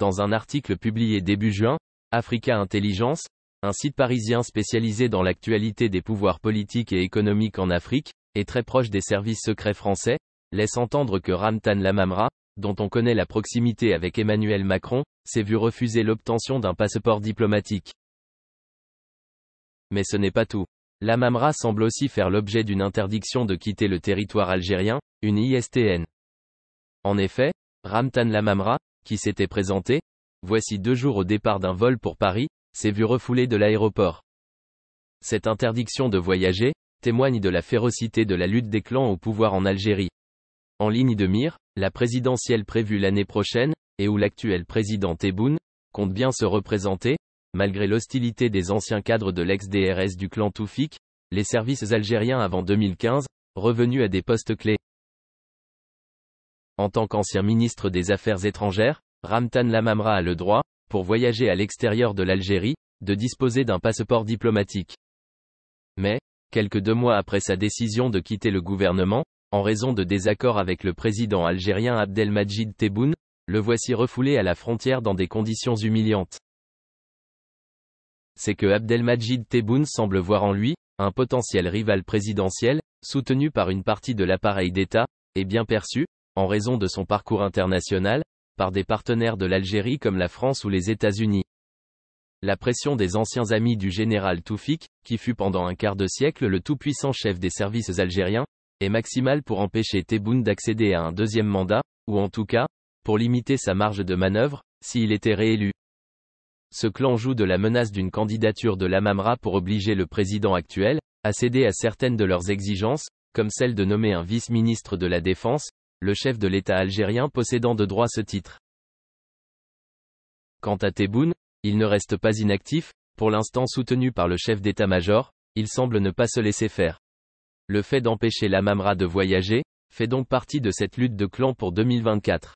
Dans un article publié début juin, Africa Intelligence, un site parisien spécialisé dans l'actualité des pouvoirs politiques et économiques en Afrique, et très proche des services secrets français, laisse entendre que Ramtan Lamamra, dont on connaît la proximité avec Emmanuel Macron, s'est vu refuser l'obtention d'un passeport diplomatique. Mais ce n'est pas tout. Lamamra semble aussi faire l'objet d'une interdiction de quitter le territoire algérien, une ISTN. En effet, Ramtan Lamamra, qui s'était présenté, voici deux jours au départ d'un vol pour Paris, s'est vu refoulé de l'aéroport. Cette interdiction de voyager, témoigne de la férocité de la lutte des clans au pouvoir en Algérie. En ligne de mire, la présidentielle prévue l'année prochaine, et où l'actuel président Tebboune, compte bien se représenter, malgré l'hostilité des anciens cadres de l'ex-DRS du clan Toufik, les services algériens avant 2015, revenus à des postes clés. En tant qu'ancien ministre des Affaires étrangères, Ramtan Lamamra a le droit, pour voyager à l'extérieur de l'Algérie, de disposer d'un passeport diplomatique. Mais, quelques deux mois après sa décision de quitter le gouvernement, en raison de désaccords avec le président algérien Abdelmajid Tebboune, le voici refoulé à la frontière dans des conditions humiliantes. C'est que Abdelmajid Tebboune semble voir en lui, un potentiel rival présidentiel, soutenu par une partie de l'appareil d'État, et bien perçu, en raison de son parcours international, par des partenaires de l'Algérie comme la France ou les États-Unis. La pression des anciens amis du général Toufik, qui fut pendant un quart de siècle le tout-puissant chef des services algériens, est maximale pour empêcher Tebboune d'accéder à un deuxième mandat, ou en tout cas, pour limiter sa marge de manœuvre, s'il était réélu. Ce clan joue de la menace d'une candidature de l'Amamra pour obliger le président actuel, à céder à certaines de leurs exigences, comme celle de nommer un vice-ministre de la Défense, le chef de l'État algérien possédant de droit ce titre. Quant à Tebboune, il ne reste pas inactif, pour l'instant soutenu par le chef d'état-major, il semble ne pas se laisser faire. Le fait d'empêcher la Mamra de voyager, fait donc partie de cette lutte de clans pour 2024.